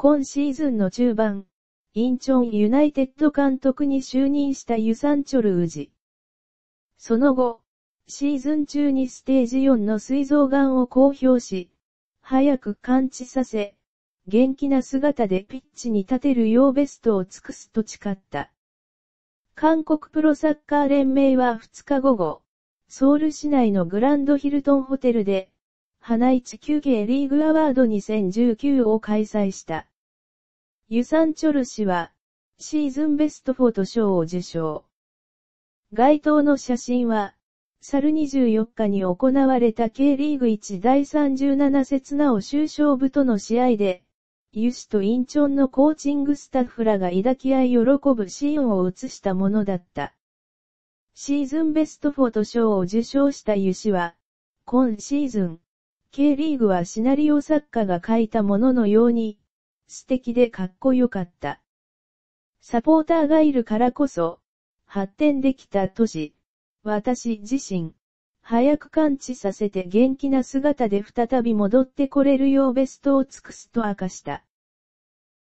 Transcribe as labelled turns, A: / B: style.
A: 今シーズンの中盤、インチョンユナイテッド監督に就任したユサンチョルウジ。その後、シーズン中にステージ4の膵臓がんを公表し、早く完治させ、元気な姿でピッチに立てるようベストを尽くすと誓った。韓国プロサッカー連盟は2日午後、ソウル市内のグランドヒルトンホテルで、花一球芸リーグアワード2019を開催した。ユサン・チョル氏は、シーズンベスト4と賞を受賞。該当の写真は、猿24日に行われた K リーグ1第37節なお終勝部との試合で、ユシとインチョンのコーチングスタッフらが抱き合い喜ぶシーンを映したものだった。シーズンベスト4と賞を受賞したユシは、今シーズン、K リーグはシナリオ作家が書いたもののように、素敵でかっこよかった。サポーターがいるからこそ、発展できた都市、私自身、早く感知させて元気な姿で再び戻ってこれるようベストを尽くすと明かした。